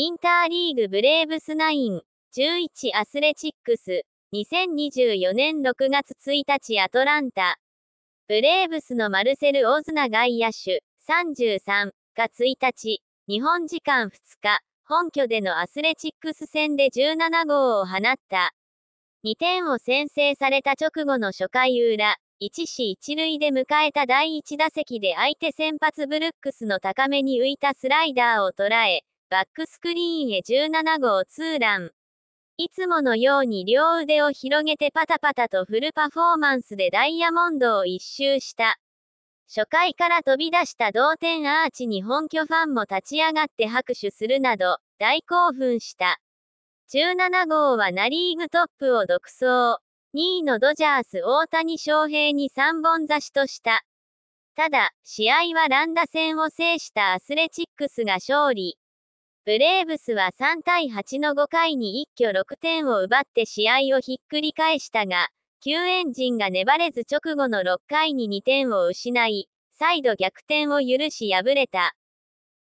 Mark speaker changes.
Speaker 1: インターリーグブレーブスナイン、11アスレチックス、2024年6月1日アトランタ。ブレーブスのマルセル・オズナ外野手、33が1日、日本時間2日、本拠でのアスレチックス戦で17号を放った。2点を先制された直後の初回裏、1死1塁で迎えた第1打席で相手先発ブルックスの高めに浮いたスライダーを捉え、バックスクリーンへ17号ツーラン。いつものように両腕を広げてパタパタとフルパフォーマンスでダイヤモンドを一周した。初回から飛び出した同点アーチに本拠ファンも立ち上がって拍手するなど、大興奮した。17号はナリーグトップを独走。2位のドジャース大谷翔平に3本差しとした。ただ、試合は乱打戦を制したアスレチックスが勝利。ブレーブスは3対8の5回に一挙6点を奪って試合をひっくり返したが、救援陣が粘れず直後の6回に2点を失い、再度逆転を許し敗れた。